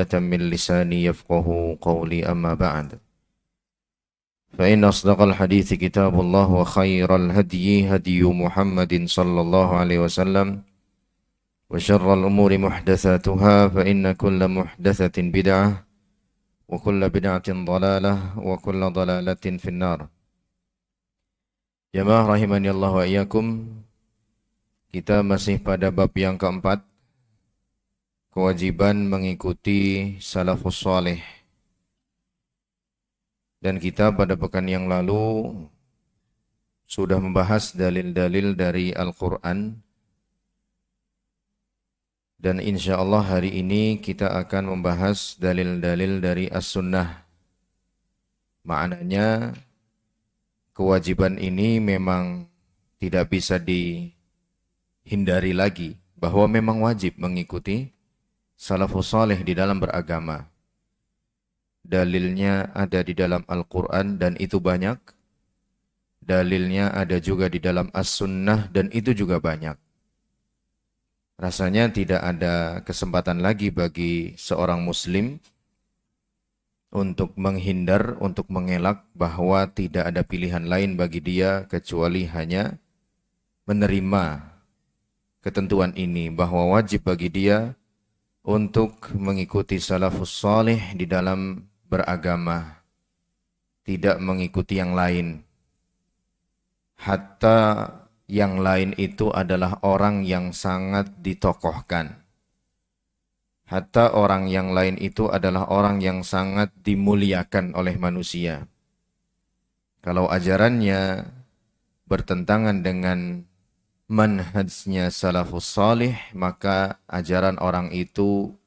عقدة من لساني يفقه قولي أما بعد فإن أصدق الحديث كتاب الله وخير الهدي هدي محمد صلى الله عليه وسلم وشر الأمور محدثاتها فإن كل محدثة بدعة وكل بدعة ضلالة وكل ضلالة في النار Jemaah rahimani Allah wa Kita masih pada bab yang keempat kewajiban mengikuti salafus salih Dan kita pada pekan yang lalu sudah membahas dalil-dalil dari Al-Quran dan insya Allah hari ini kita akan membahas dalil-dalil dari As-Sunnah maknanya kewajiban ini memang tidak bisa dihindari lagi bahwa memang wajib mengikuti salafus salih di dalam beragama. Dalilnya ada di dalam Al-Quran dan itu banyak. Dalilnya ada juga di dalam As-Sunnah dan itu juga banyak. Rasanya tidak ada kesempatan lagi bagi seorang muslim untuk menghindar, untuk mengelak bahwa tidak ada pilihan lain bagi dia kecuali hanya menerima ketentuan ini bahwa wajib bagi dia untuk mengikuti salafus salih di dalam beragama tidak mengikuti yang lain hatta yang lain itu adalah orang yang sangat ditokohkan hatta orang yang lain itu adalah orang yang sangat dimuliakan oleh manusia kalau ajarannya bertentangan dengan manhajnya salafus salih, maka ajaran orang itu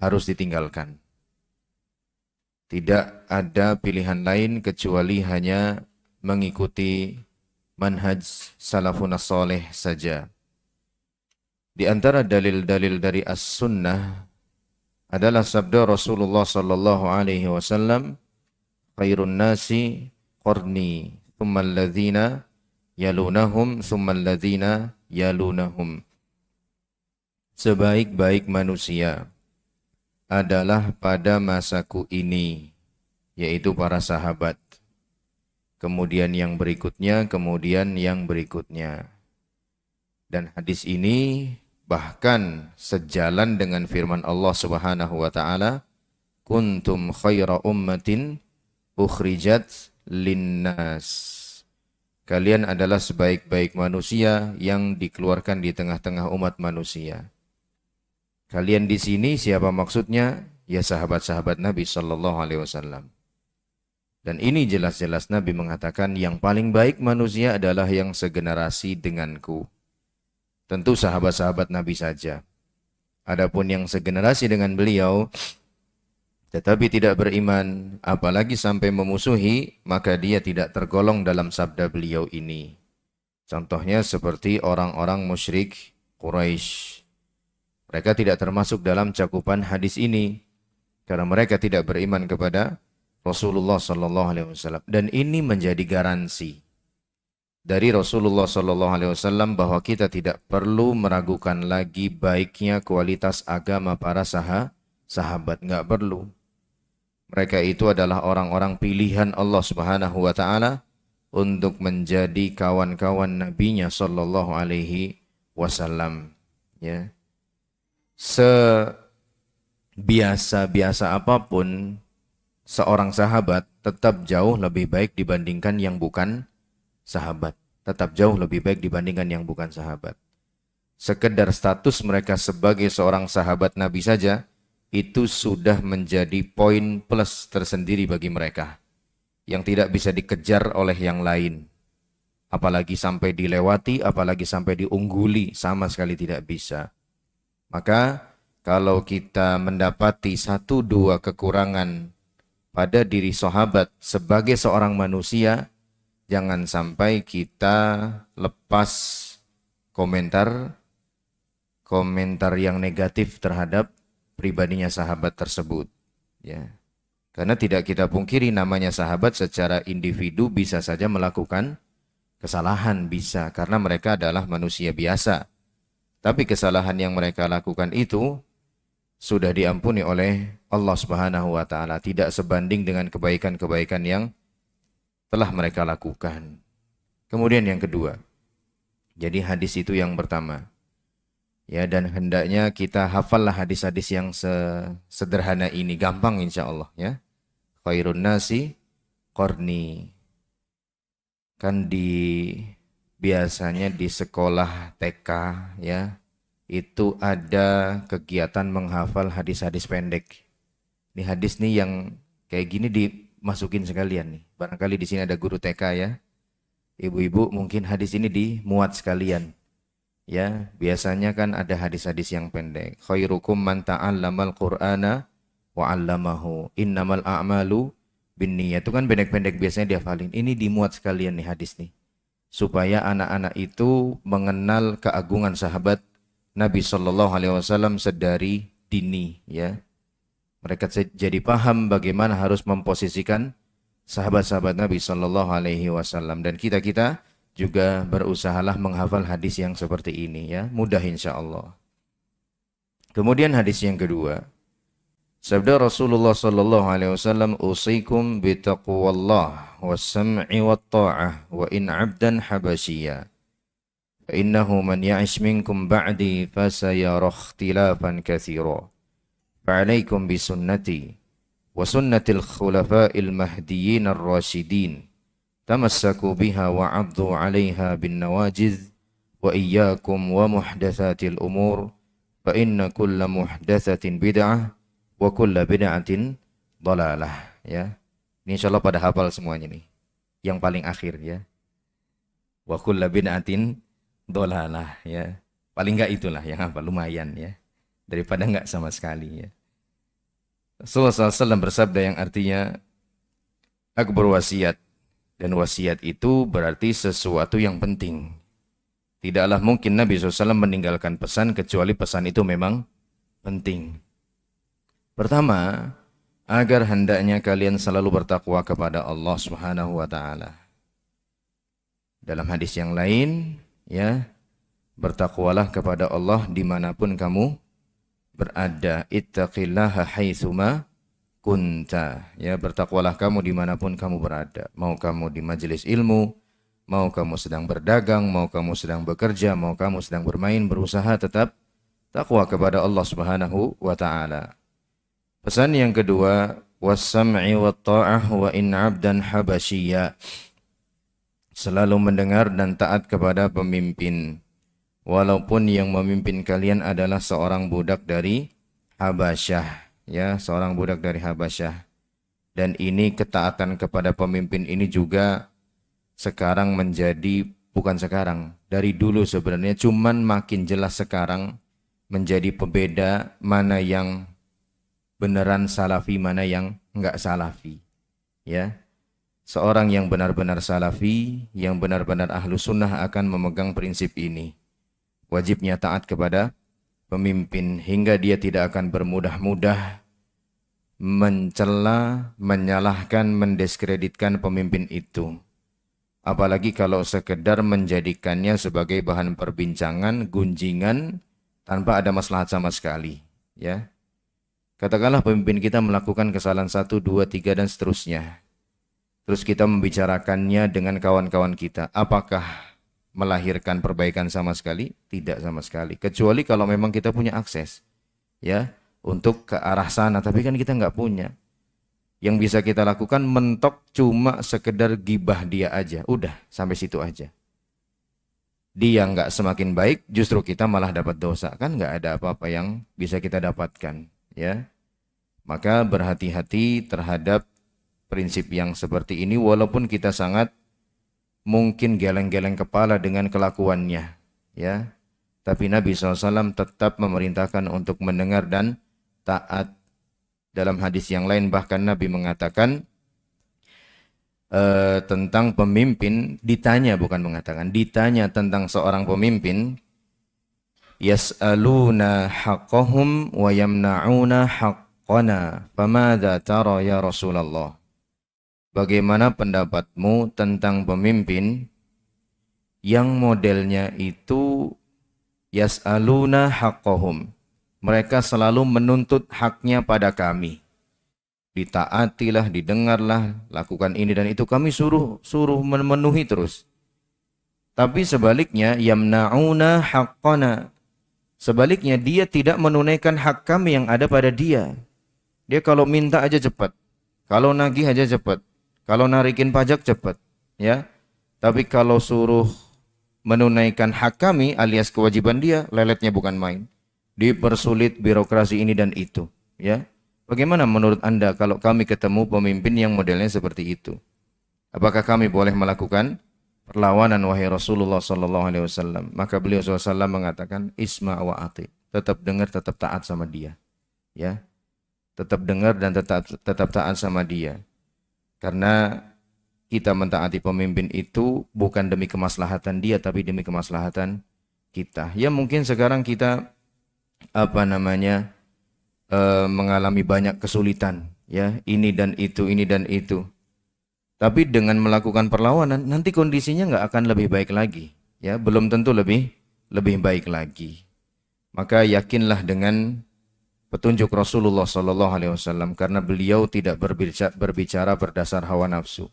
harus ditinggalkan. Tidak ada pilihan lain kecuali hanya mengikuti manhaj salafun salih saja. Di antara dalil-dalil dari as-sunnah adalah sabda Rasulullah sallallahu alaihi wasallam, "Khairun nasi qarni, thumma yalunahum summal ladzina yalunahum sebaik-baik manusia adalah pada masaku ini yaitu para sahabat kemudian yang berikutnya kemudian yang berikutnya dan hadis ini bahkan sejalan dengan firman Allah Subhanahu wa taala kuntum khaira ummatin ukhrijat linnas Kalian adalah sebaik-baik manusia yang dikeluarkan di tengah-tengah umat manusia. Kalian di sini siapa maksudnya? Ya sahabat-sahabat Nabi Shallallahu Alaihi Wasallam. Dan ini jelas-jelas Nabi mengatakan yang paling baik manusia adalah yang segenerasi denganku. Tentu sahabat-sahabat Nabi saja. Adapun yang segenerasi dengan beliau tetapi tidak beriman apalagi sampai memusuhi maka dia tidak tergolong dalam sabda beliau ini contohnya seperti orang-orang musyrik Quraisy mereka tidak termasuk dalam cakupan hadis ini karena mereka tidak beriman kepada Rasulullah sallallahu alaihi wasallam dan ini menjadi garansi dari Rasulullah sallallahu alaihi wasallam bahwa kita tidak perlu meragukan lagi baiknya kualitas agama para sah sahabat nggak perlu mereka itu adalah orang-orang pilihan Allah Subhanahu wa taala untuk menjadi kawan-kawan nabinya sallallahu alaihi wasallam ya. Sebiasa-biasa apapun seorang sahabat tetap jauh lebih baik dibandingkan yang bukan sahabat. Tetap jauh lebih baik dibandingkan yang bukan sahabat. Sekedar status mereka sebagai seorang sahabat Nabi saja itu sudah menjadi poin plus tersendiri bagi mereka yang tidak bisa dikejar oleh yang lain. Apalagi sampai dilewati, apalagi sampai diungguli, sama sekali tidak bisa. Maka kalau kita mendapati satu dua kekurangan pada diri sahabat sebagai seorang manusia, jangan sampai kita lepas komentar komentar yang negatif terhadap pribadinya sahabat tersebut. Ya. Karena tidak kita pungkiri namanya sahabat secara individu bisa saja melakukan kesalahan bisa karena mereka adalah manusia biasa. Tapi kesalahan yang mereka lakukan itu sudah diampuni oleh Allah Subhanahu wa taala, tidak sebanding dengan kebaikan-kebaikan yang telah mereka lakukan. Kemudian yang kedua. Jadi hadis itu yang pertama. Ya dan hendaknya kita hafallah hadis-hadis yang sederhana ini gampang insya Allah ya. Khairun nasi korni. Kan di biasanya di sekolah TK ya itu ada kegiatan menghafal hadis-hadis pendek. Ini hadis nih yang kayak gini dimasukin sekalian nih. Barangkali di sini ada guru TK ya ibu-ibu mungkin hadis ini dimuat sekalian ya biasanya kan ada hadis-hadis yang pendek khairukum man ta'allamal qur'ana wa 'allamahu innamal a'malu binniyat itu kan pendek-pendek biasanya dihafalin ini dimuat sekalian nih hadis nih supaya anak-anak itu mengenal keagungan sahabat Nabi Shallallahu alaihi wasallam sedari dini ya mereka jadi paham bagaimana harus memposisikan sahabat-sahabat Nabi Shallallahu alaihi wasallam dan kita-kita kita, -kita juga berusahalah menghafal hadis yang seperti ini ya mudah insya Allah kemudian hadis yang kedua sabda Rasulullah Shallallahu Alaihi Wasallam usikum bitaqwallah wa sami wa taah wa in abdan habasiya fa innahu man ya'ish minkum ba'di kathira fa katsira bi sunnati wa sunnatil khulafa'il mahdiyin ar rasidin tamassaku biha wa 'addu بالنواجذ bin nawajiz wa iyyakum wa muhdatsatil umur fa inna kulla muhdatsatin bid'ah wa kulla bid'atin dalalah ya. Ini insyaallah pada hafal semuanya nih. Yang paling akhir ya. Wa kulla bid'atin dolalah ya paling nggak itulah yang apa lumayan ya daripada nggak sama sekali ya Rasulullah SAW bersabda yang artinya akbar wasiat dan wasiat itu berarti sesuatu yang penting. Tidaklah mungkin Nabi SAW meninggalkan pesan kecuali pesan itu memang penting. Pertama, agar hendaknya kalian selalu bertakwa kepada Allah Subhanahu wa taala. Dalam hadis yang lain, ya, bertakwalah kepada Allah dimanapun kamu berada. Ittaqillaha haitsuma kunta ya bertakwalah kamu dimanapun kamu berada mau kamu di majelis ilmu mau kamu sedang berdagang mau kamu sedang bekerja mau kamu sedang bermain berusaha tetap takwa kepada Allah Subhanahu wa taala pesan yang kedua was wa taah wa in 'abdan habasyiya selalu mendengar dan taat kepada pemimpin walaupun yang memimpin kalian adalah seorang budak dari Habasyah ya seorang budak dari Habasyah dan ini ketaatan kepada pemimpin ini juga sekarang menjadi bukan sekarang dari dulu sebenarnya cuman makin jelas sekarang menjadi pembeda mana yang beneran salafi mana yang enggak salafi ya seorang yang benar-benar salafi yang benar-benar ahlu sunnah akan memegang prinsip ini wajibnya taat kepada pemimpin hingga dia tidak akan bermudah-mudah mencela, menyalahkan, mendiskreditkan pemimpin itu. Apalagi kalau sekedar menjadikannya sebagai bahan perbincangan, gunjingan tanpa ada masalah sama sekali, ya. Katakanlah pemimpin kita melakukan kesalahan satu, dua, tiga dan seterusnya. Terus kita membicarakannya dengan kawan-kawan kita. Apakah melahirkan perbaikan sama sekali? Tidak sama sekali. Kecuali kalau memang kita punya akses ya untuk ke arah sana, tapi kan kita nggak punya. Yang bisa kita lakukan mentok cuma sekedar gibah dia aja. Udah, sampai situ aja. Dia nggak semakin baik, justru kita malah dapat dosa. Kan nggak ada apa-apa yang bisa kita dapatkan. ya Maka berhati-hati terhadap prinsip yang seperti ini walaupun kita sangat mungkin geleng-geleng kepala dengan kelakuannya ya tapi Nabi SAW tetap memerintahkan untuk mendengar dan taat dalam hadis yang lain bahkan Nabi mengatakan uh, tentang pemimpin ditanya bukan mengatakan ditanya tentang seorang pemimpin yas'aluna haqqahum wa yamna'una haqqana famadha tara ya Rasulullah Bagaimana pendapatmu tentang pemimpin yang modelnya itu yas'aluna haqqahum. Mereka selalu menuntut haknya pada kami. Ditaatilah, didengarlah, lakukan ini dan itu. Kami suruh suruh memenuhi terus. Tapi sebaliknya yamnauna haqqana. Sebaliknya dia tidak menunaikan hak kami yang ada pada dia. Dia kalau minta aja cepat. Kalau nagih aja cepat. Kalau narikin pajak cepat, ya. Tapi kalau suruh menunaikan hak kami alias kewajiban dia, leletnya bukan main. Dipersulit birokrasi ini dan itu, ya. Bagaimana menurut Anda kalau kami ketemu pemimpin yang modelnya seperti itu? Apakah kami boleh melakukan perlawanan wahai Rasulullah sallallahu alaihi wasallam? Maka beliau SAW mengatakan isma wa ati. Tetap dengar, tetap taat sama dia. Ya. Tetap dengar dan tetap tetap taat sama dia karena kita mentaati pemimpin itu bukan demi kemaslahatan dia tapi demi kemaslahatan kita. Ya mungkin sekarang kita apa namanya e, mengalami banyak kesulitan ya ini dan itu ini dan itu. Tapi dengan melakukan perlawanan nanti kondisinya nggak akan lebih baik lagi ya belum tentu lebih lebih baik lagi. Maka yakinlah dengan petunjuk Rasulullah Shallallahu Alaihi Wasallam karena beliau tidak berbicara, berdasar hawa nafsu,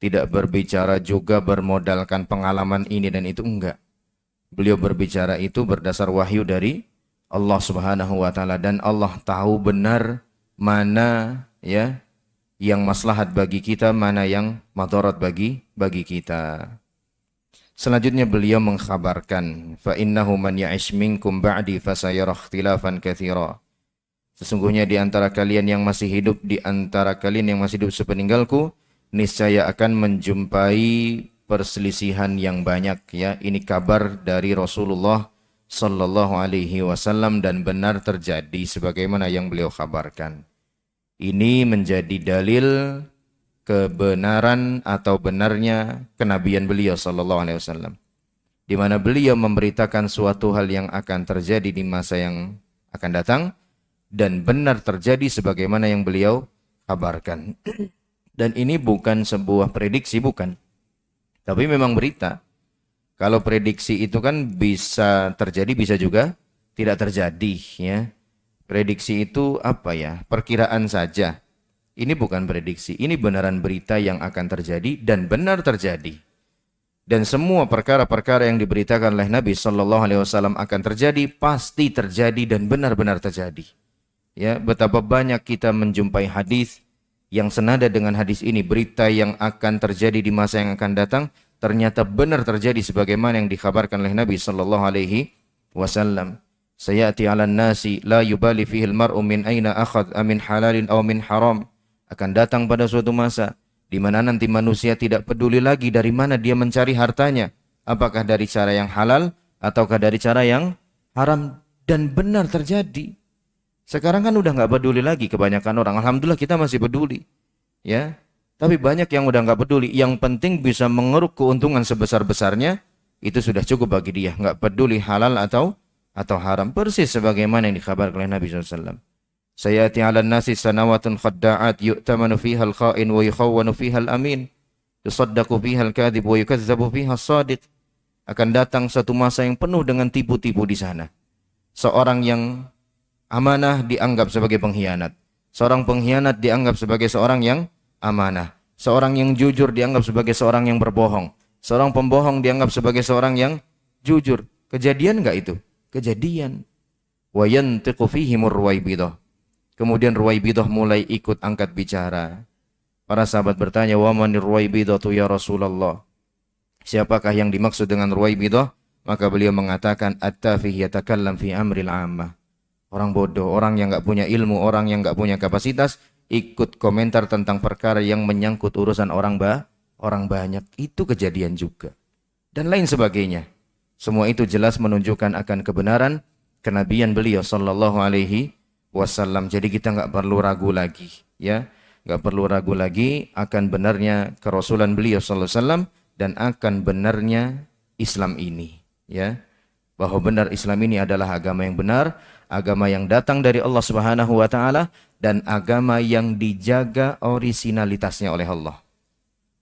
tidak berbicara juga bermodalkan pengalaman ini dan itu enggak. Beliau berbicara itu berdasar wahyu dari Allah Subhanahu Wa Taala dan Allah tahu benar mana ya yang maslahat bagi kita, mana yang madarat bagi bagi kita. Selanjutnya beliau mengkhabarkan, fa innahu man ya'ish minkum ba'di sayara ikhtilafan katsira Sesungguhnya di antara kalian yang masih hidup, di antara kalian yang masih hidup sepeninggalku, niscaya akan menjumpai perselisihan yang banyak ya. Ini kabar dari Rasulullah sallallahu alaihi wasallam dan benar terjadi sebagaimana yang beliau kabarkan. Ini menjadi dalil kebenaran atau benarnya kenabian beliau sallallahu alaihi wasallam. Di mana beliau memberitakan suatu hal yang akan terjadi di masa yang akan datang dan benar terjadi sebagaimana yang beliau kabarkan. Dan ini bukan sebuah prediksi, bukan. Tapi memang berita. Kalau prediksi itu kan bisa terjadi, bisa juga tidak terjadi ya. Prediksi itu apa ya? Perkiraan saja. Ini bukan prediksi, ini benaran berita yang akan terjadi dan benar terjadi. Dan semua perkara-perkara yang diberitakan oleh Nabi Shallallahu Alaihi Wasallam akan terjadi pasti terjadi dan benar-benar terjadi ya betapa banyak kita menjumpai hadis yang senada dengan hadis ini berita yang akan terjadi di masa yang akan datang ternyata benar terjadi sebagaimana yang dikhabarkan oleh Nabi sallallahu alaihi wasallam sayati 'alan nasi la yubali fihi al-mar'u min aina akhadh amin halalin aw min haram akan datang pada suatu masa di mana nanti manusia tidak peduli lagi dari mana dia mencari hartanya apakah dari cara yang halal ataukah dari cara yang haram dan benar terjadi sekarang kan udah nggak peduli lagi kebanyakan orang. Alhamdulillah kita masih peduli, ya. Tapi banyak yang udah nggak peduli. Yang penting bisa mengeruk keuntungan sebesar besarnya itu sudah cukup bagi dia. Nggak peduli halal atau atau haram persis sebagaimana yang dikabarkan oleh Nabi SAW. Saya ala nasi sanawatun khadda'at yu'tamanu fiha al-kha'in wa fiha al-amin fiha al-kadhib wa yukazzabu fiha sadiq akan datang satu masa yang penuh dengan tipu-tipu di sana. Seorang yang Amanah dianggap sebagai pengkhianat. Seorang pengkhianat dianggap sebagai seorang yang amanah. Seorang yang jujur dianggap sebagai seorang yang berbohong. Seorang pembohong dianggap sebagai seorang yang jujur. Kejadian nggak itu? Kejadian. Wa yantiqu fihimur ruwaibidah. Kemudian ruwaibidah mulai ikut angkat bicara. Para sahabat bertanya, "Wa manir tu ya Rasulullah?" Siapakah yang dimaksud dengan ruwaibidah? Maka beliau mengatakan, "At-tafih yatakallam fi amril ammah." orang bodoh, orang yang nggak punya ilmu, orang yang nggak punya kapasitas ikut komentar tentang perkara yang menyangkut urusan orang ba orang banyak itu kejadian juga dan lain sebagainya. Semua itu jelas menunjukkan akan kebenaran kenabian beliau sallallahu alaihi wasallam. Jadi kita nggak perlu ragu lagi, ya. Nggak perlu ragu lagi akan benarnya kerasulan beliau sallallahu alaihi wasallam dan akan benarnya Islam ini, ya. Bahwa benar Islam ini adalah agama yang benar agama yang datang dari Allah Subhanahu wa taala dan agama yang dijaga orisinalitasnya oleh Allah.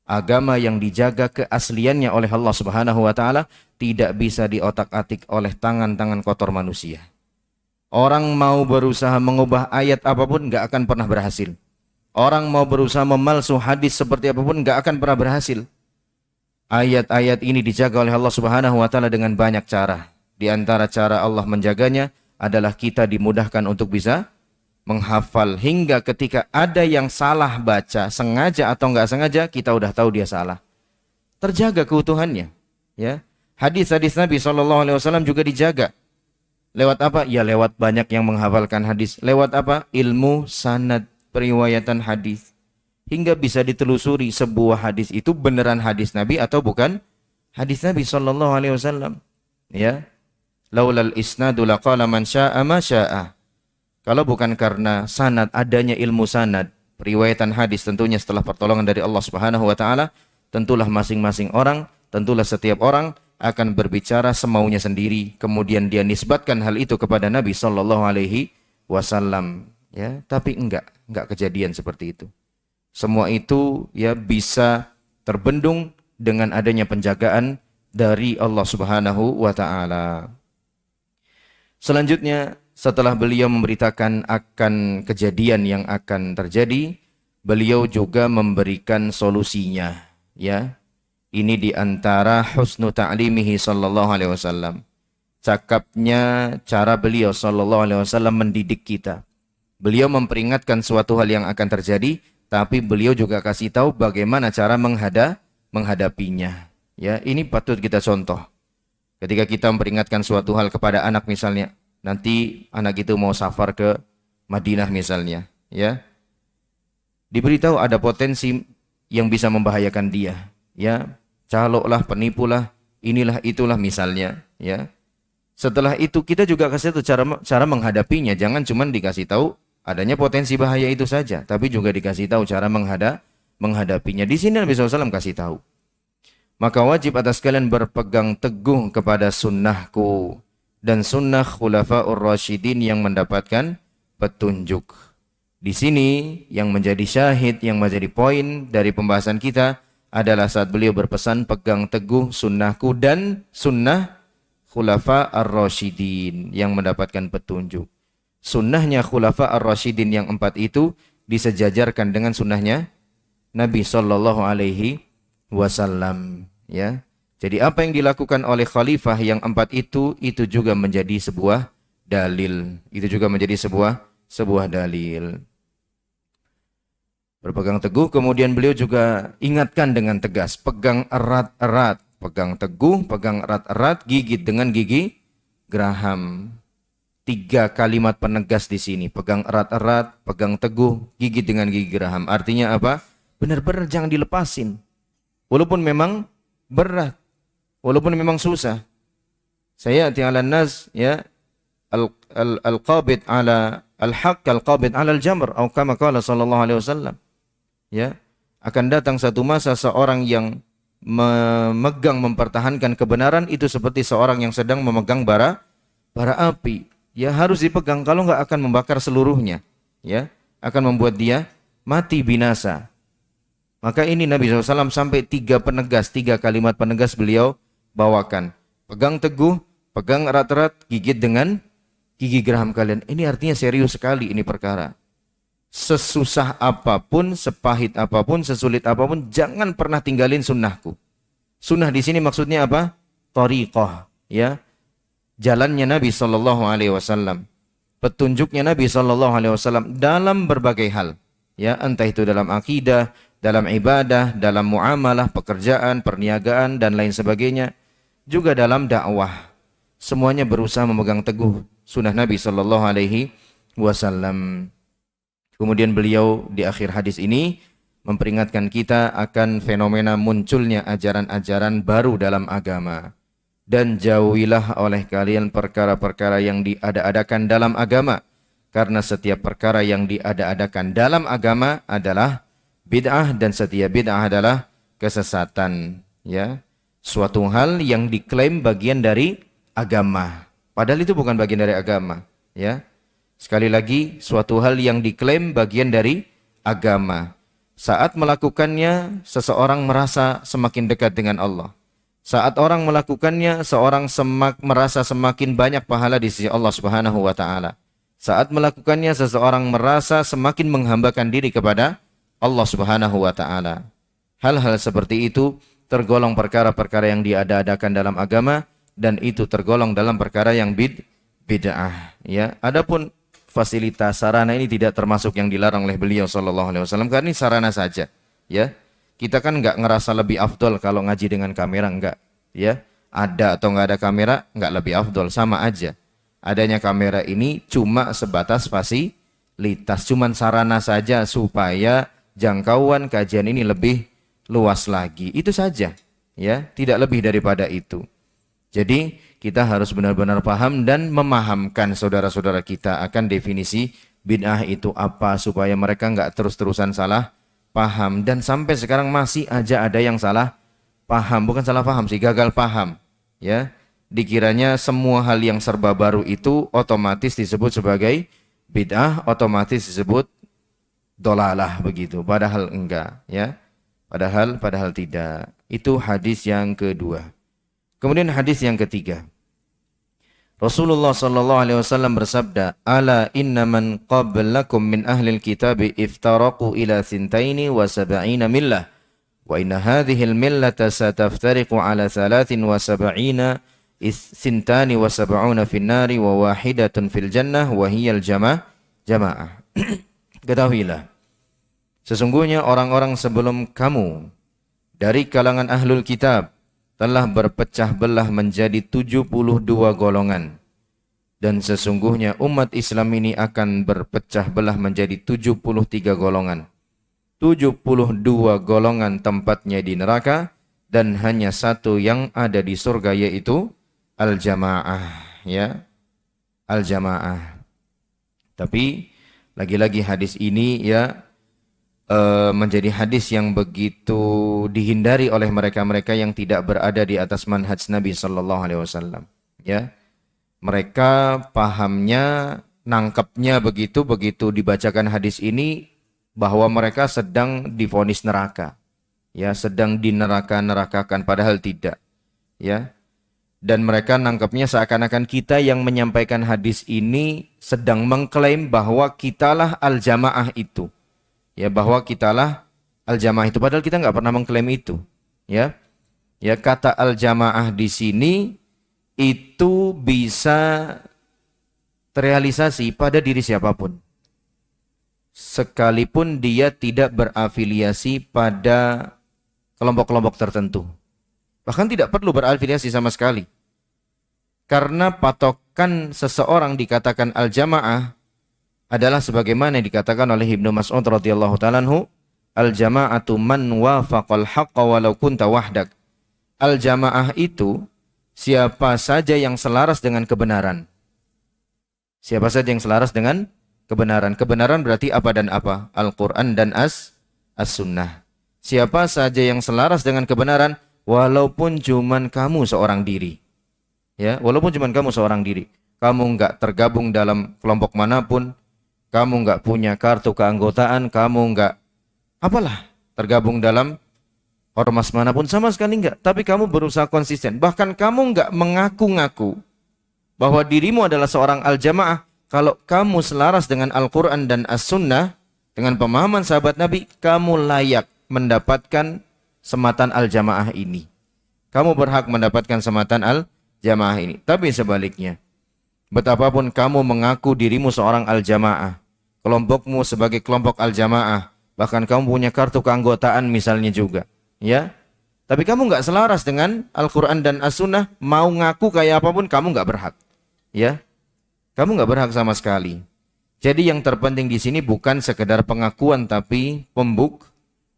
Agama yang dijaga keasliannya oleh Allah Subhanahu wa taala tidak bisa diotak-atik oleh tangan-tangan kotor manusia. Orang mau berusaha mengubah ayat apapun nggak akan pernah berhasil. Orang mau berusaha memalsu hadis seperti apapun nggak akan pernah berhasil. Ayat-ayat ini dijaga oleh Allah Subhanahu wa taala dengan banyak cara. Di antara cara Allah menjaganya, adalah kita dimudahkan untuk bisa menghafal hingga ketika ada yang salah baca sengaja atau nggak sengaja kita udah tahu dia salah terjaga keutuhannya ya hadis-hadis Nabi Shallallahu Alaihi Wasallam juga dijaga lewat apa ya lewat banyak yang menghafalkan hadis lewat apa ilmu sanad periwayatan hadis hingga bisa ditelusuri sebuah hadis itu beneran hadis Nabi atau bukan hadis Nabi Shallallahu Alaihi Wasallam ya laulal isnadu laqala man syaa'a ma syaa'a. Kalau bukan karena sanad adanya ilmu sanad, periwayatan hadis tentunya setelah pertolongan dari Allah Subhanahu wa taala, tentulah masing-masing orang, tentulah setiap orang akan berbicara semaunya sendiri, kemudian dia nisbatkan hal itu kepada Nabi sallallahu alaihi wasallam, ya. Tapi enggak, enggak kejadian seperti itu. Semua itu ya bisa terbendung dengan adanya penjagaan dari Allah Subhanahu wa taala. Selanjutnya, setelah beliau memberitakan akan kejadian yang akan terjadi, beliau juga memberikan solusinya, ya. Ini diantara antara husnu ta'limihi sallallahu alaihi wasallam. Cakapnya cara beliau sallallahu alaihi wasallam mendidik kita. Beliau memperingatkan suatu hal yang akan terjadi, tapi beliau juga kasih tahu bagaimana cara menghada, menghadapinya. Ya, ini patut kita contoh. Ketika kita memperingatkan suatu hal kepada anak misalnya, nanti anak itu mau safar ke Madinah misalnya, ya. Diberitahu ada potensi yang bisa membahayakan dia, ya. Caloklah, penipulah, inilah itulah misalnya, ya. Setelah itu kita juga kasih tahu cara cara menghadapinya, jangan cuma dikasih tahu adanya potensi bahaya itu saja, tapi juga dikasih tahu cara menghadap menghadapinya. Di sini Nabi SAW kasih tahu maka wajib atas kalian berpegang teguh kepada sunnahku dan sunnah khulafaur rasyidin yang mendapatkan petunjuk. Di sini yang menjadi syahid, yang menjadi poin dari pembahasan kita adalah saat beliau berpesan pegang teguh sunnahku dan sunnah khulafa ar-rasyidin yang mendapatkan petunjuk. Sunnahnya khulafa ar-rasyidin yang empat itu disejajarkan dengan sunnahnya Nabi Shallallahu Alaihi wasallam ya. Jadi apa yang dilakukan oleh khalifah yang empat itu itu juga menjadi sebuah dalil. Itu juga menjadi sebuah sebuah dalil. Berpegang teguh kemudian beliau juga ingatkan dengan tegas, pegang erat-erat, pegang teguh, pegang erat-erat, gigit dengan gigi Graham Tiga kalimat penegas di sini, pegang erat-erat, pegang teguh, gigit dengan gigi Graham. Artinya apa? Benar-benar jangan dilepasin. Walaupun memang berat, walaupun memang susah. Saya tiada ala nas ya al-qabid al, qabid ala al-haq al-qabid ala al-jamr atau kama qala sallallahu alaihi wasallam. Ya, akan datang satu masa seorang yang memegang mempertahankan kebenaran itu seperti seorang yang sedang memegang bara bara api ya harus dipegang kalau nggak akan membakar seluruhnya ya akan membuat dia mati binasa maka ini Nabi SAW sampai tiga penegas, tiga kalimat penegas beliau bawakan. Pegang teguh, pegang erat-erat, gigit dengan gigi geraham kalian. Ini artinya serius sekali ini perkara. Sesusah apapun, sepahit apapun, sesulit apapun, jangan pernah tinggalin sunnahku. Sunnah di sini maksudnya apa? Tariqah, ya. Jalannya Nabi saw, Alaihi petunjuknya Nabi saw dalam berbagai hal, ya entah itu dalam akidah, dalam ibadah, dalam muamalah, pekerjaan, perniagaan dan lain sebagainya, juga dalam dakwah. Semuanya berusaha memegang teguh sunnah Nabi Shallallahu Alaihi Wasallam. Kemudian beliau di akhir hadis ini memperingatkan kita akan fenomena munculnya ajaran-ajaran baru dalam agama dan jauhilah oleh kalian perkara-perkara yang diada-adakan dalam agama karena setiap perkara yang diada-adakan dalam agama adalah bid'ah dan setiap bid'ah adalah kesesatan ya suatu hal yang diklaim bagian dari agama padahal itu bukan bagian dari agama ya sekali lagi suatu hal yang diklaim bagian dari agama saat melakukannya seseorang merasa semakin dekat dengan Allah saat orang melakukannya seorang semak merasa semakin banyak pahala di sisi Allah Subhanahu wa taala saat melakukannya seseorang merasa semakin menghambakan diri kepada Allah Subhanahu wa taala. Hal-hal seperti itu tergolong perkara-perkara yang diada-adakan dalam agama dan itu tergolong dalam perkara yang bid bid'ah ya. Adapun fasilitas sarana ini tidak termasuk yang dilarang oleh beliau sallallahu alaihi wasallam karena ini sarana saja ya. Kita kan nggak ngerasa lebih afdol kalau ngaji dengan kamera nggak. ya. Ada atau nggak ada kamera nggak lebih afdol sama aja. Adanya kamera ini cuma sebatas fasilitas, cuman sarana saja supaya jangkauan kajian ini lebih luas lagi. Itu saja, ya, tidak lebih daripada itu. Jadi, kita harus benar-benar paham dan memahamkan saudara-saudara kita akan definisi bid'ah itu apa supaya mereka nggak terus-terusan salah paham dan sampai sekarang masih aja ada yang salah paham, bukan salah paham sih, gagal paham, ya. Dikiranya semua hal yang serba baru itu otomatis disebut sebagai bid'ah, otomatis disebut dolalah begitu padahal enggak ya padahal padahal tidak itu hadis yang kedua kemudian hadis yang ketiga Rasulullah sallallahu alaihi wasallam bersabda ala inna man qablakum min ahli alkitab iftaraqu ila thintaini wa sab'ina millah wa inna hadhihi almillata sataftariqu ala thalathin wa sab'ina thintani wa sab'una fin nari wa wahidatun fil jannah wa hiya aljama'ah jamaah ketahuilah Sesungguhnya orang-orang sebelum kamu dari kalangan ahlul kitab telah berpecah belah menjadi 72 golongan. Dan sesungguhnya umat Islam ini akan berpecah belah menjadi 73 golongan. 72 golongan tempatnya di neraka dan hanya satu yang ada di surga yaitu al-jamaah ya. Al-jamaah. Tapi lagi-lagi hadis ini ya Eh, menjadi hadis yang begitu dihindari oleh mereka-mereka yang tidak berada di atas manhaj Nabi Shallallahu Alaihi Wasallam. Ya, mereka pahamnya, nangkepnya begitu begitu dibacakan hadis ini bahwa mereka sedang difonis neraka, ya sedang di neraka nerakakan padahal tidak, ya. Dan mereka nangkepnya seakan-akan kita yang menyampaikan hadis ini sedang mengklaim bahwa kitalah al-jamaah itu ya bahwa kitalah al-jamaah itu padahal kita nggak pernah mengklaim itu ya ya kata al-jamaah di sini itu bisa terrealisasi pada diri siapapun sekalipun dia tidak berafiliasi pada kelompok-kelompok tertentu bahkan tidak perlu berafiliasi sama sekali karena patokan seseorang dikatakan al-jamaah adalah sebagaimana yang dikatakan oleh Ibnu Mas'ud radhiyallahu taala al jama'atu man wafaqal haqqa walau kunta wahdak. Al jamaah itu siapa saja yang selaras dengan kebenaran. Siapa saja yang selaras dengan kebenaran. Kebenaran berarti apa dan apa? Al-Qur'an dan as as-sunnah. Siapa saja yang selaras dengan kebenaran walaupun cuman kamu seorang diri. Ya, walaupun cuman kamu seorang diri. Kamu enggak tergabung dalam kelompok manapun, kamu nggak punya kartu keanggotaan, kamu nggak apalah tergabung dalam ormas manapun sama sekali nggak. Tapi kamu berusaha konsisten. Bahkan kamu nggak mengaku-ngaku bahwa dirimu adalah seorang al-jamaah. Kalau kamu selaras dengan Al-Quran dan As-Sunnah, dengan pemahaman sahabat Nabi, kamu layak mendapatkan sematan al-jamaah ini. Kamu berhak mendapatkan sematan al-jamaah ini. Tapi sebaliknya, betapapun kamu mengaku dirimu seorang al-jamaah, kelompokmu sebagai kelompok al-jamaah, bahkan kamu punya kartu keanggotaan misalnya juga, ya. Tapi kamu nggak selaras dengan Al-Quran dan As-Sunnah, mau ngaku kayak apapun kamu nggak berhak, ya. Kamu nggak berhak sama sekali. Jadi yang terpenting di sini bukan sekedar pengakuan tapi pembuk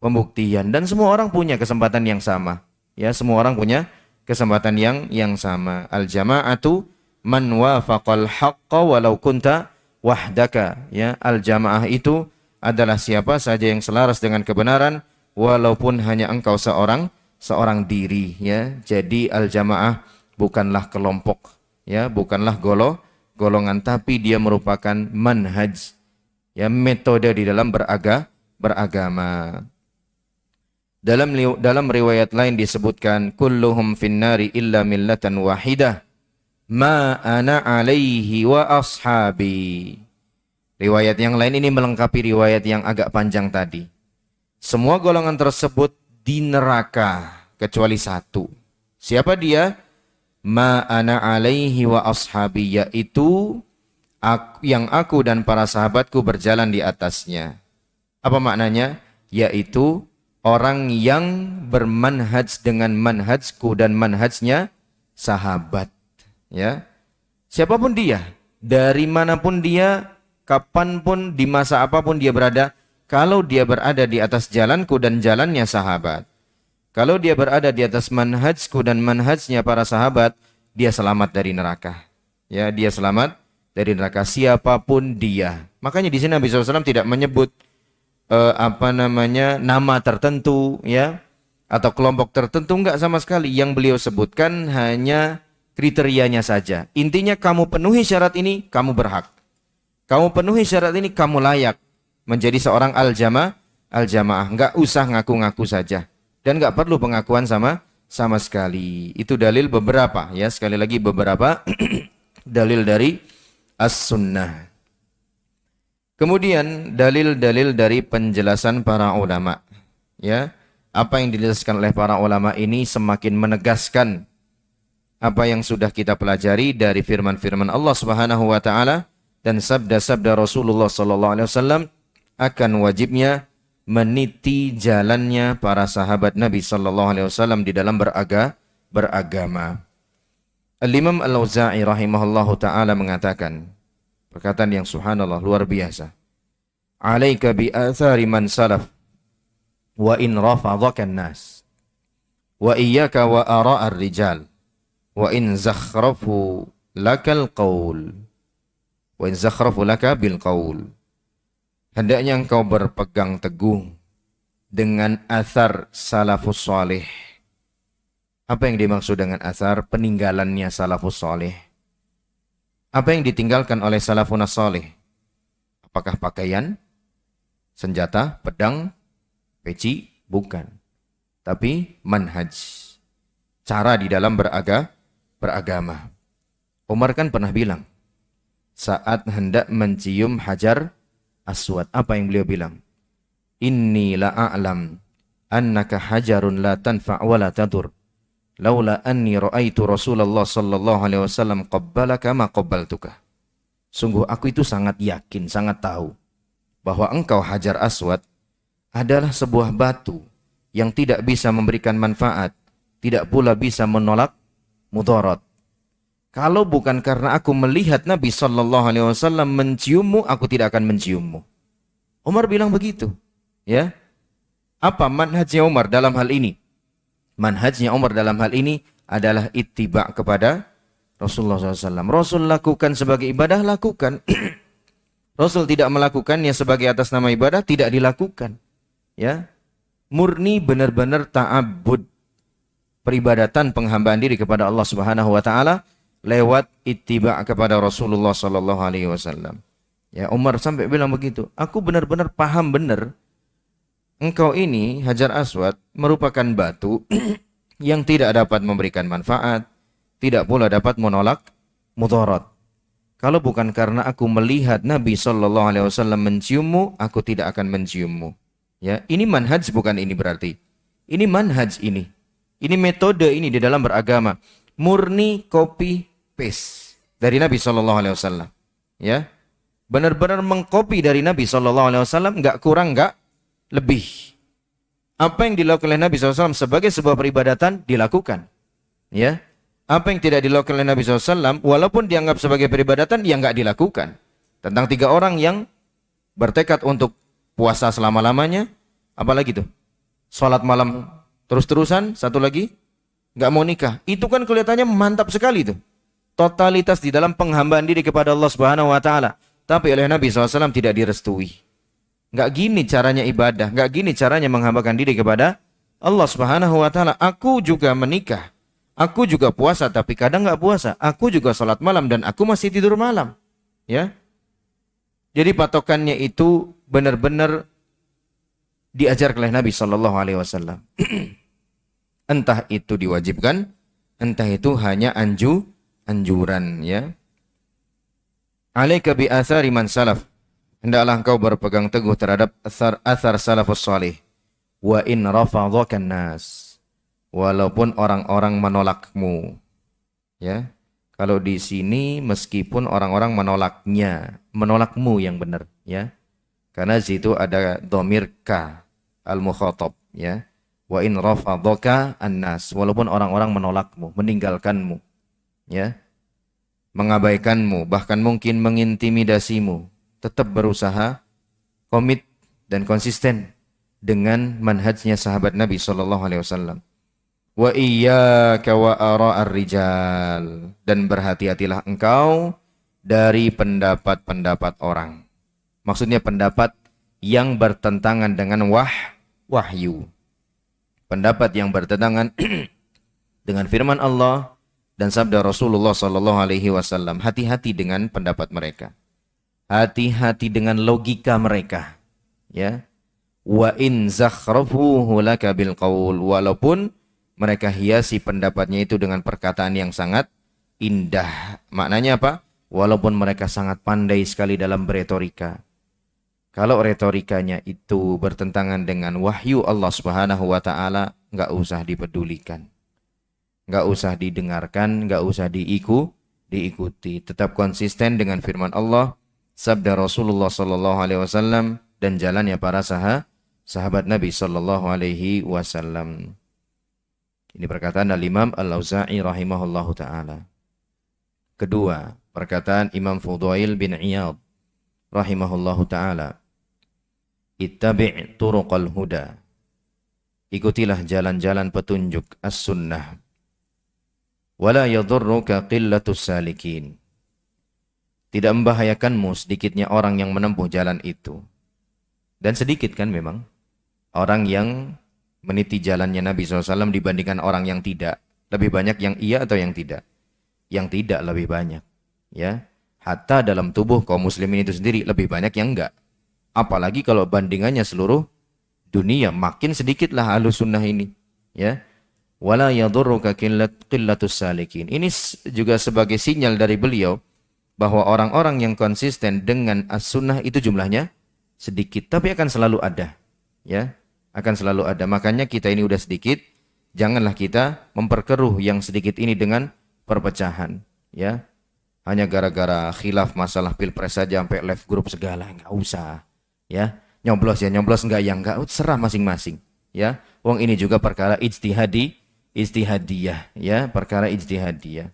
pembuktian dan semua orang punya kesempatan yang sama. Ya, semua orang punya kesempatan yang yang sama. Al jamaatu man wafaqal haqqa walau kunta wahdaka ya al jamaah itu adalah siapa saja yang selaras dengan kebenaran walaupun hanya engkau seorang seorang diri ya jadi al jamaah bukanlah kelompok ya bukanlah golo golongan tapi dia merupakan manhaj ya metode di dalam beraga beragama dalam dalam riwayat lain disebutkan kulluhum finnari illa millatan wahidah ma ana alaihi wa ashabi. Riwayat yang lain ini melengkapi riwayat yang agak panjang tadi. Semua golongan tersebut di neraka kecuali satu. Siapa dia? Ma ana alaihi wa ashabi yaitu aku, yang aku dan para sahabatku berjalan di atasnya. Apa maknanya? Yaitu orang yang bermanhaj dengan manhajku dan manhajnya sahabat ya siapapun dia dari manapun dia kapanpun di masa apapun dia berada kalau dia berada di atas jalanku dan jalannya sahabat kalau dia berada di atas manhajku dan manhajnya para sahabat dia selamat dari neraka ya dia selamat dari neraka siapapun dia makanya di sini Nabi SAW tidak menyebut uh, apa namanya nama tertentu ya atau kelompok tertentu enggak sama sekali yang beliau sebutkan hanya kriterianya saja. Intinya kamu penuhi syarat ini, kamu berhak. Kamu penuhi syarat ini, kamu layak menjadi seorang al-jamaah, al-jamaah. nggak usah ngaku-ngaku saja dan nggak perlu pengakuan sama sama sekali. Itu dalil beberapa ya, sekali lagi beberapa dalil dari as-sunnah. Kemudian dalil-dalil dari penjelasan para ulama. Ya, apa yang dijelaskan oleh para ulama ini semakin menegaskan apa yang sudah kita pelajari dari firman-firman Allah Subhanahu wa taala dan sabda-sabda Rasulullah sallallahu alaihi wasallam akan wajibnya meniti jalannya para sahabat Nabi sallallahu alaihi wasallam di dalam beraga beragama. Al-Imam Al-Auza'i rahimahullahu taala mengatakan perkataan yang subhanallah luar biasa. Alaika bi athari man salaf wa in rafadhaka nas wa iyyaka wa ara'ar rijal wa in zakhrafu lakal qaul wa in zakhrafu laka bil qaul hendaknya engkau berpegang teguh dengan asar salafus salih apa yang dimaksud dengan asar peninggalannya salafus salih apa yang ditinggalkan oleh salafun salih apakah pakaian senjata pedang peci bukan tapi manhaj cara di dalam beragama beragama. Umar kan pernah bilang, saat hendak mencium hajar aswad, apa yang beliau bilang? Inni la'a'lam annaka hajarun la tanfa' wa la tadur. Laula anni ra'aitu Rasulullah sallallahu alaihi wasallam qabbalaka ma qabbaltuka. Sungguh aku itu sangat yakin, sangat tahu bahwa engkau Hajar Aswad adalah sebuah batu yang tidak bisa memberikan manfaat, tidak pula bisa menolak mudarat. Kalau bukan karena aku melihat Nabi Shallallahu Alaihi Wasallam menciummu, aku tidak akan menciummu. Umar bilang begitu, ya. Apa manhajnya Umar dalam hal ini? Manhajnya Umar dalam hal ini adalah ittiba kepada Rasulullah SAW. Rasul lakukan sebagai ibadah, lakukan. Rasul tidak melakukannya sebagai atas nama ibadah, tidak dilakukan. Ya, murni benar-benar ta'abud peribadatan penghambaan diri kepada Allah Subhanahu wa taala lewat ittiba kepada Rasulullah sallallahu alaihi wasallam. Ya Umar sampai bilang begitu, aku benar-benar paham benar engkau ini Hajar Aswad merupakan batu yang tidak dapat memberikan manfaat, tidak pula dapat menolak mudarat. Kalau bukan karena aku melihat Nabi Sallallahu Alaihi Wasallam menciummu, aku tidak akan menciummu. Ya, ini manhaj bukan ini berarti. Ini manhaj ini. Ini metode ini di dalam beragama. Murni copy paste dari Nabi Shallallahu Alaihi Wasallam. Ya, benar-benar mengcopy dari Nabi Shallallahu Alaihi Wasallam, nggak kurang, nggak lebih. Apa yang dilakukan oleh Nabi Wasallam sebagai sebuah peribadatan dilakukan. Ya, apa yang tidak dilakukan oleh Nabi Wasallam walaupun dianggap sebagai peribadatan, dia ya nggak dilakukan. Tentang tiga orang yang bertekad untuk puasa selama-lamanya, apalagi tuh, sholat malam Terus-terusan, satu lagi, nggak mau nikah. Itu kan kelihatannya mantap sekali tuh. Totalitas di dalam penghambaan diri kepada Allah Subhanahu wa taala. Tapi oleh Nabi SAW tidak direstui. Nggak gini caranya ibadah, nggak gini caranya menghambakan diri kepada Allah Subhanahu wa taala. Aku juga menikah. Aku juga puasa tapi kadang nggak puasa. Aku juga sholat malam dan aku masih tidur malam. Ya. Jadi patokannya itu benar-benar Diajar oleh Nabi Shallallahu Alaihi Wasallam. entah itu diwajibkan, entah itu hanya anju anjuran ya. Alaika bi athari man salaf. Hendaklah engkau berpegang teguh terhadap asar asar salafus salih. Wa in rafadhakan nas. Walaupun orang-orang menolakmu. Ya. Kalau di sini meskipun orang-orang menolaknya, menolakmu yang benar ya. Karena situ ada domir ka al-mukhatab ya. Wa in rafadhaka an-nas walaupun orang-orang menolakmu, meninggalkanmu ya. Mengabaikanmu, bahkan mungkin mengintimidasimu, tetap berusaha komit dan konsisten dengan manhajnya sahabat Nabi sallallahu alaihi wasallam wa iyyaka wa ara'ar rijal dan berhati-hatilah engkau dari pendapat-pendapat orang. Maksudnya pendapat yang bertentangan dengan wah wahyu. Pendapat yang bertentangan dengan firman Allah dan sabda Rasulullah sallallahu alaihi wasallam. Hati-hati dengan pendapat mereka. Hati-hati dengan logika mereka. Ya. Wa in bil qaul walaupun mereka hiasi pendapatnya itu dengan perkataan yang sangat indah. Maknanya apa? Walaupun mereka sangat pandai sekali dalam beretorika, kalau retorikanya itu bertentangan dengan wahyu Allah Subhanahu wa taala, nggak usah dipedulikan. Nggak usah didengarkan, nggak usah diiku, diikuti. Tetap konsisten dengan firman Allah, sabda Rasulullah sallallahu alaihi wasallam dan jalannya para sahabat Nabi sallallahu alaihi wasallam. Ini perkataan dari Imam Al-Auza'i rahimahullahu taala. Kedua, perkataan Imam Fudail bin Iyad rahimahullahu taala ittabi' turuqal huda ikutilah jalan-jalan petunjuk as-sunnah wala yadurruka qillatus salikin tidak membahayakanmu sedikitnya orang yang menempuh jalan itu dan sedikit kan memang orang yang meniti jalannya Nabi SAW dibandingkan orang yang tidak lebih banyak yang iya atau yang tidak yang tidak lebih banyak ya hatta dalam tubuh kaum muslimin itu sendiri lebih banyak yang enggak Apalagi kalau bandingannya seluruh dunia, makin sedikitlah ahlu sunnah ini. Ya, wala yadurruka qillatus salikin. Ini juga sebagai sinyal dari beliau bahwa orang-orang yang konsisten dengan as-sunnah itu jumlahnya sedikit tapi akan selalu ada ya akan selalu ada makanya kita ini udah sedikit janganlah kita memperkeruh yang sedikit ini dengan perpecahan ya hanya gara-gara khilaf masalah pilpres saja sampai left group segala nggak usah ya nyoblos ya nyoblos enggak ya enggak oh, serah masing-masing ya uang ini juga perkara ijtihadi ijtihadiyah ya perkara ijtihadiyah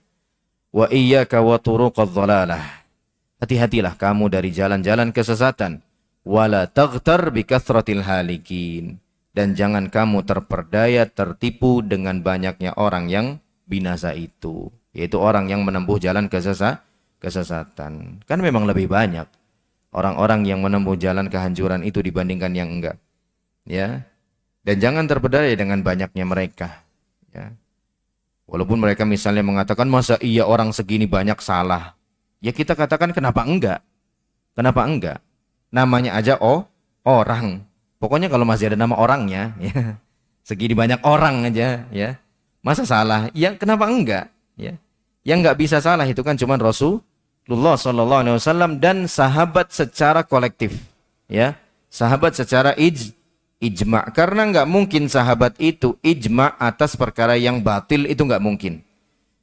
wa iyyaka wa turuqadh dhalalah hati-hatilah kamu dari jalan-jalan kesesatan wala taghtar bikathratil halikin dan jangan kamu terperdaya tertipu dengan banyaknya orang yang binasa itu yaitu orang yang menempuh jalan kesesa kesesatan kan memang lebih banyak orang-orang yang menempuh jalan kehancuran itu dibandingkan yang enggak. Ya. Dan jangan terpedaya dengan banyaknya mereka. Ya. Walaupun mereka misalnya mengatakan masa iya orang segini banyak salah. Ya kita katakan kenapa enggak? Kenapa enggak? Namanya aja oh orang. Pokoknya kalau masih ada nama orangnya, ya. Segini banyak orang aja, ya. Masa salah? Ya kenapa enggak? Ya. Yang enggak bisa salah itu kan cuma Rasul Rasulullah Shallallahu Alaihi Wasallam dan sahabat secara kolektif, ya sahabat secara ij, ijma karena nggak mungkin sahabat itu ijma atas perkara yang batil itu nggak mungkin.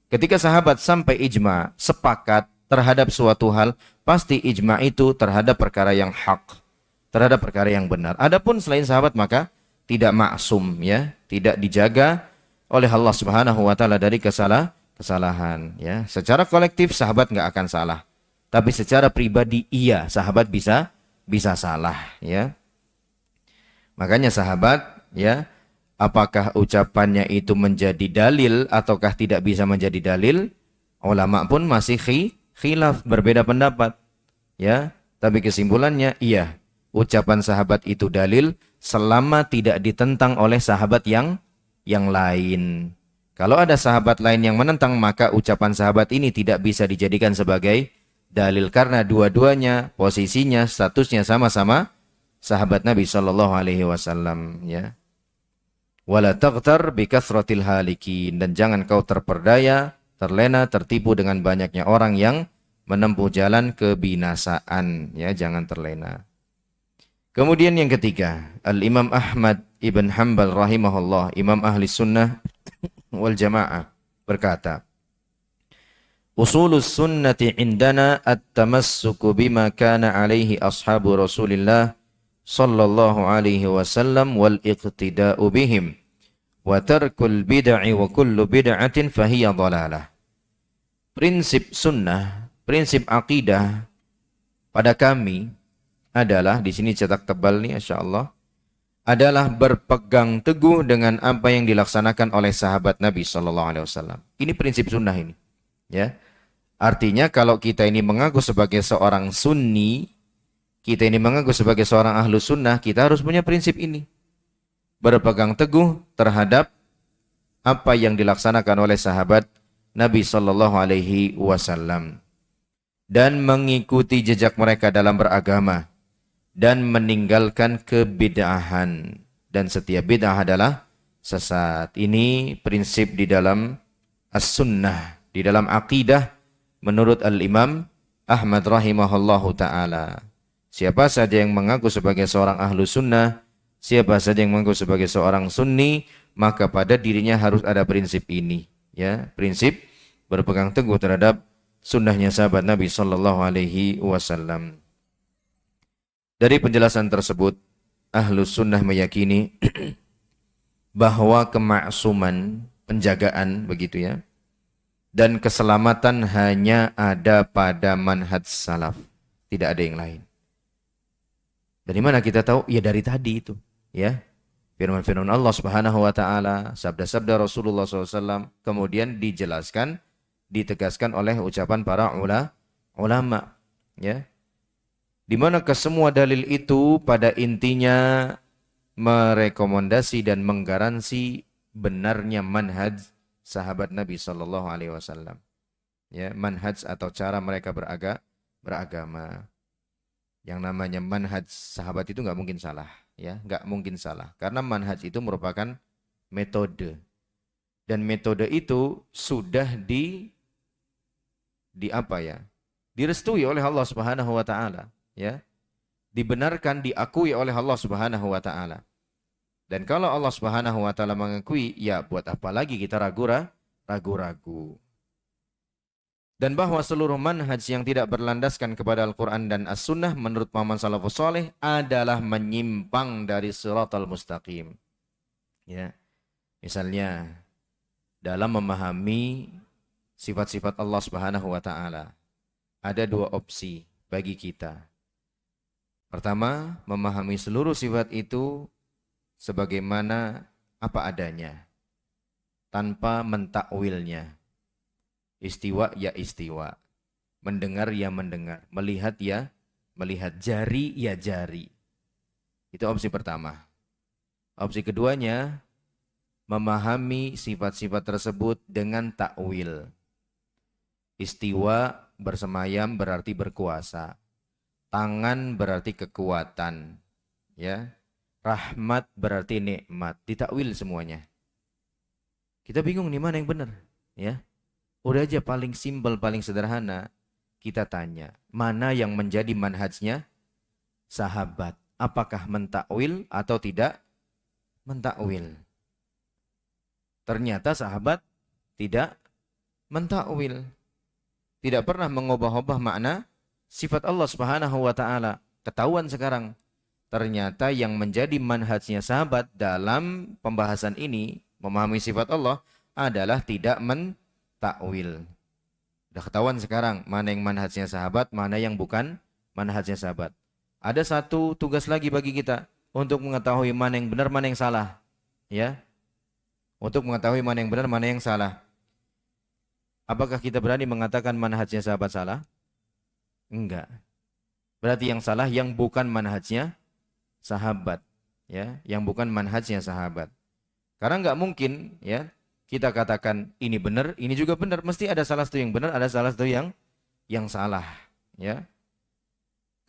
Ketika sahabat sampai ijma sepakat terhadap suatu hal pasti ijma itu terhadap perkara yang hak, terhadap perkara yang benar. Adapun selain sahabat maka tidak maksum ya, tidak dijaga oleh Allah Subhanahu wa taala dari kesalahan kesalahan ya secara kolektif sahabat nggak akan salah tapi secara pribadi iya sahabat bisa bisa salah ya makanya sahabat ya apakah ucapannya itu menjadi dalil ataukah tidak bisa menjadi dalil ulama pun masih khi, khilaf berbeda pendapat ya tapi kesimpulannya iya ucapan sahabat itu dalil selama tidak ditentang oleh sahabat yang yang lain kalau ada sahabat lain yang menentang, maka ucapan sahabat ini tidak bisa dijadikan sebagai dalil karena dua-duanya posisinya, statusnya sama-sama sahabat Nabi Shallallahu alaihi wasallam ya. Wala taghtar halikin dan jangan kau terperdaya, terlena, tertipu dengan banyaknya orang yang menempuh jalan kebinasaan ya, jangan terlena. Kemudian yang ketiga, Al Imam Ahmad Ibn Hanbal rahimahullah, Imam Ahli Sunnah wal jamaah berkata, Usulus sunnati indana at-tamassuku bima kana alaihi ashabu Rasulillah sallallahu alaihi wasallam wal iqtida'u bihim wa tarkul bid'i wa kullu bid'atin fahiya dhalalah. Prinsip sunnah, prinsip akidah pada kami adalah di sini cetak tebal nih insyaallah adalah berpegang teguh dengan apa yang dilaksanakan oleh sahabat Nabi Shallallahu Alaihi Wasallam. Ini prinsip sunnah ini, ya. Artinya kalau kita ini mengaku sebagai seorang sunni, kita ini mengaku sebagai seorang ahlu sunnah, kita harus punya prinsip ini. Berpegang teguh terhadap apa yang dilaksanakan oleh sahabat Nabi Shallallahu Alaihi Wasallam dan mengikuti jejak mereka dalam beragama dan meninggalkan kebid'ahan dan setiap bid'ah adalah sesat. Ini prinsip di dalam as-sunnah, di dalam akidah menurut al-Imam Ahmad rahimahullahu taala. Siapa saja yang mengaku sebagai seorang ahlu sunnah, siapa saja yang mengaku sebagai seorang sunni, maka pada dirinya harus ada prinsip ini, ya, prinsip berpegang teguh terhadap sunnahnya sahabat Nabi Shallallahu alaihi wasallam. Dari penjelasan tersebut, Ahlus Sunnah meyakini bahwa kemaksuman, penjagaan begitu ya, dan keselamatan hanya ada pada manhaj salaf, tidak ada yang lain. Dari mana kita tahu? Ya dari tadi itu, ya. Firman-firman Allah Subhanahu wa taala, sabda-sabda Rasulullah SAW, kemudian dijelaskan, ditegaskan oleh ucapan para ulama, ya di mana kesemua dalil itu pada intinya merekomendasi dan menggaransi benarnya manhaj sahabat Nabi Shallallahu Alaihi Wasallam. Ya, manhaj atau cara mereka beraga, beragama. Yang namanya manhaj sahabat itu nggak mungkin salah, ya, nggak mungkin salah. Karena manhaj itu merupakan metode dan metode itu sudah di di apa ya? Direstui oleh Allah Subhanahu wa taala ya dibenarkan diakui oleh Allah Subhanahu wa taala. Dan kalau Allah Subhanahu wa taala mengakui, ya buat apa lagi kita ragu-ragu? Dan bahwa seluruh manhaj yang tidak berlandaskan kepada Al-Quran dan As-Sunnah menurut paman salafus soleh adalah menyimpang dari siratal mustaqim. Ya. Misalnya, dalam memahami sifat-sifat Allah Subhanahu wa taala ada dua opsi bagi kita. Pertama, memahami seluruh sifat itu sebagaimana apa adanya, tanpa mentakwilnya. Istiwa ya istiwa, mendengar ya mendengar, melihat ya melihat, jari ya jari. Itu opsi pertama. Opsi keduanya, memahami sifat-sifat tersebut dengan takwil. Istiwa bersemayam berarti berkuasa Tangan berarti kekuatan, ya. Rahmat berarti nikmat, ditakwil semuanya. Kita bingung nih mana yang benar, ya. Udah aja paling simpel, paling sederhana, kita tanya, mana yang menjadi manhajnya sahabat? Apakah mentakwil atau tidak mentakwil? Ternyata sahabat tidak mentakwil. Tidak pernah mengubah-ubah makna sifat Allah Subhanahu wa taala. Ketahuan sekarang ternyata yang menjadi manhajnya sahabat dalam pembahasan ini memahami sifat Allah adalah tidak mentakwil. Sudah ketahuan sekarang mana yang manhajnya sahabat, mana yang bukan manhajnya sahabat. Ada satu tugas lagi bagi kita untuk mengetahui mana yang benar, mana yang salah. Ya. Untuk mengetahui mana yang benar, mana yang salah. Apakah kita berani mengatakan manhajnya sahabat salah? Enggak. Berarti yang salah yang bukan manhajnya sahabat, ya, yang bukan manhajnya sahabat. Karena enggak mungkin, ya, kita katakan ini benar, ini juga benar, mesti ada salah satu yang benar, ada salah satu yang yang salah, ya.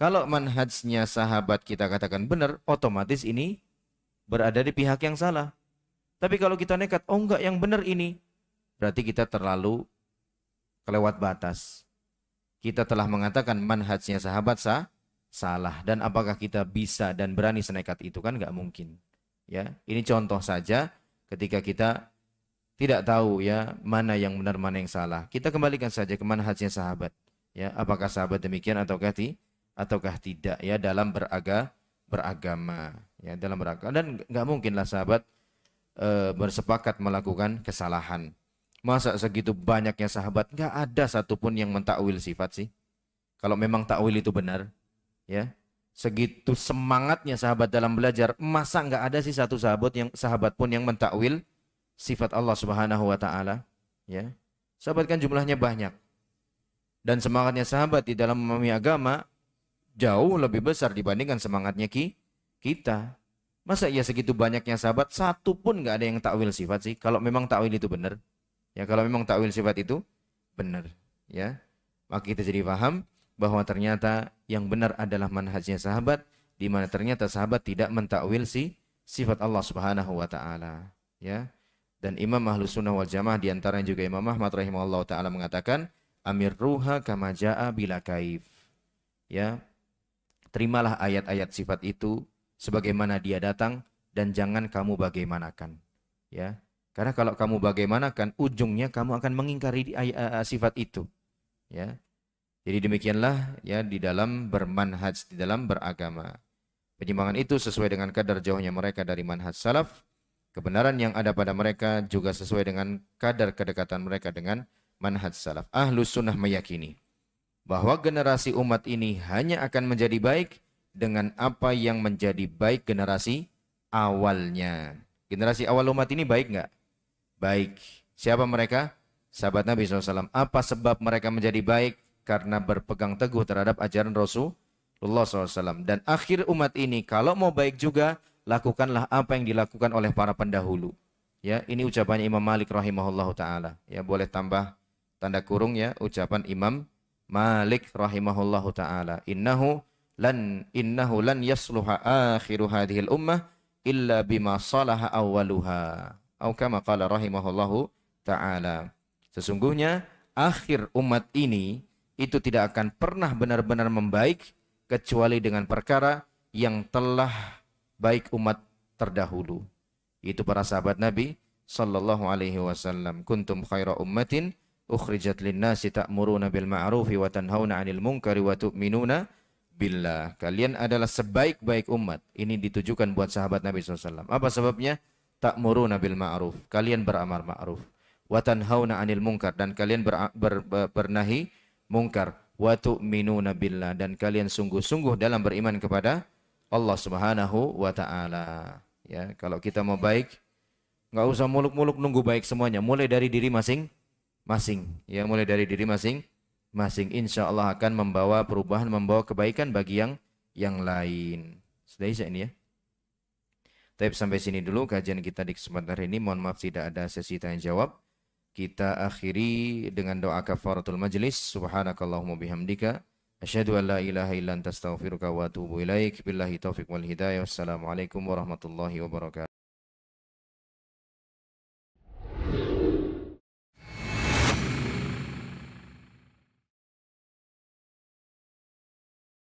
Kalau manhajnya sahabat kita katakan benar, otomatis ini berada di pihak yang salah. Tapi kalau kita nekat, oh enggak yang benar ini, berarti kita terlalu kelewat batas kita telah mengatakan manhajnya sahabat sah, salah dan apakah kita bisa dan berani senekat itu kan nggak mungkin ya ini contoh saja ketika kita tidak tahu ya mana yang benar mana yang salah kita kembalikan saja ke manhajnya sahabat ya apakah sahabat demikian ataukah ti ataukah tidak ya dalam beraga beragama ya dalam beragama dan nggak mungkinlah sahabat e, bersepakat melakukan kesalahan Masa segitu banyaknya sahabat? Nggak ada satupun yang mentakwil sifat sih. Kalau memang takwil itu benar, ya segitu semangatnya sahabat dalam belajar, masa nggak ada sih satu sahabat yang sahabat pun yang mentakwil sifat Allah Subhanahu wa taala, ya. Sahabat kan jumlahnya banyak. Dan semangatnya sahabat di dalam memahami agama jauh lebih besar dibandingkan semangatnya ki kita. Masa ya segitu banyaknya sahabat, satu pun nggak ada yang takwil sifat sih. Kalau memang takwil itu benar, Ya kalau memang takwil sifat itu benar, ya maka kita jadi paham bahwa ternyata yang benar adalah manhajnya sahabat di mana ternyata sahabat tidak mentakwil si sifat Allah Subhanahu wa taala, ya. Dan Imam Ahlus Sunnah wal Jamaah di yang juga Imam Ahmad rahimahullah taala mengatakan amir ruha kama bila kaif. Ya. Terimalah ayat-ayat sifat itu sebagaimana dia datang dan jangan kamu bagaimanakan. Ya, karena kalau kamu bagaimanakan, ujungnya kamu akan mengingkari sifat itu. Ya. Jadi demikianlah ya di dalam bermanhaj, di dalam beragama. Penyimpangan itu sesuai dengan kadar jauhnya mereka dari manhaj salaf. Kebenaran yang ada pada mereka juga sesuai dengan kadar kedekatan mereka dengan manhaj salaf. Ahlus sunnah meyakini bahwa generasi umat ini hanya akan menjadi baik dengan apa yang menjadi baik generasi awalnya. Generasi awal umat ini baik nggak? baik. Siapa mereka? Sahabat Nabi SAW. Apa sebab mereka menjadi baik? Karena berpegang teguh terhadap ajaran Rasulullah SAW. Dan akhir umat ini, kalau mau baik juga, lakukanlah apa yang dilakukan oleh para pendahulu. Ya, ini ucapannya Imam Malik rahimahullah taala. Ya, boleh tambah tanda kurung ya ucapan Imam Malik rahimahullah taala. Innahu lan innahu lan yasluha akhiru hadhil ummah illa bima salaha awwaluha au kama qala rahimahullahu taala. Sesungguhnya akhir umat ini itu tidak akan pernah benar-benar membaik kecuali dengan perkara yang telah baik umat terdahulu. Itu para sahabat Nabi sallallahu alaihi wasallam. Kuntum khaira ummatin ukhrijat linnasi ta'muruna bil ma'rufi wa tanhauna 'anil munkari wa tu'minuna billah. Kalian adalah sebaik-baik umat. Ini ditujukan buat sahabat Nabi SAW. Apa sebabnya? ta'muruna bil ma'ruf, kalian beramar ma'ruf, wa tanhauna 'anil munkar dan kalian ber, ber, ber, bernahi munkar, wa tu'minuna billah dan kalian sungguh-sungguh dalam beriman kepada Allah Subhanahu wa taala. Ya, kalau kita mau baik nggak usah muluk-muluk nunggu baik semuanya, mulai dari diri masing-masing. Ya, mulai dari diri masing-masing insya Allah akan membawa perubahan, membawa kebaikan bagi yang yang lain. Sudah ini ya. Tapi sampai sini dulu kajian kita di kesempatan hari ini. Mohon maaf tidak ada sesi tanya jawab. Kita akhiri dengan doa kafaratul majlis. Subhanakallahumma bihamdika. Asyhadu an la ilaha illa anta astaghfiruka wa atubu ilaik. Billahi taufik wal hidayah. Wassalamualaikum warahmatullahi wabarakatuh.